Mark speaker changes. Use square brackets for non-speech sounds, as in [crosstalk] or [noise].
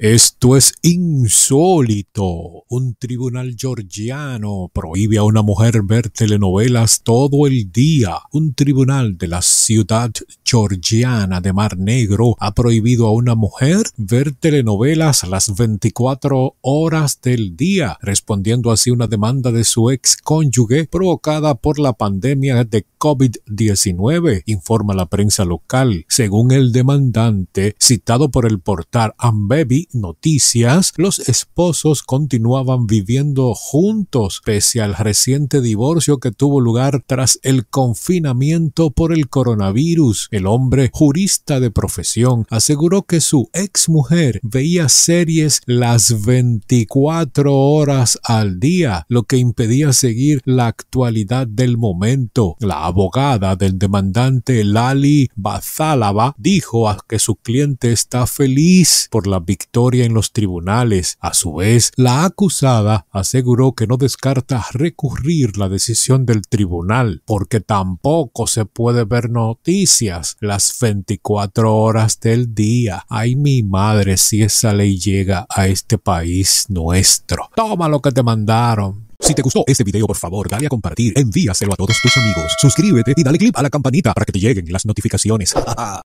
Speaker 1: Esto es insólito. Un tribunal georgiano prohíbe a una mujer ver telenovelas todo el día. Un tribunal de la ciudad georgiana de Mar Negro ha prohibido a una mujer ver telenovelas las 24 horas del día, respondiendo así una demanda de su ex cónyuge provocada por la pandemia de COVID-19, informa la prensa local. Según el demandante, citado por el portal Ambebi, noticias, los esposos continuaban viviendo juntos pese al reciente divorcio que tuvo lugar tras el confinamiento por el coronavirus. El hombre, jurista de profesión, aseguró que su ex mujer veía series las 24 horas al día, lo que impedía seguir la actualidad del momento. La abogada del demandante Lali Bazálava dijo a que su cliente está feliz por la victoria en los tribunales. A su vez, la acusada aseguró que no descarta recurrir la decisión del tribunal, porque tampoco se puede ver noticias las 24 horas del día. Ay, mi madre, si esa ley llega a este país nuestro. Toma lo que te mandaron. Si te gustó este video, por favor, dale a compartir, envíaselo a todos tus amigos, suscríbete y dale click a la campanita para que te lleguen las notificaciones. [laughs]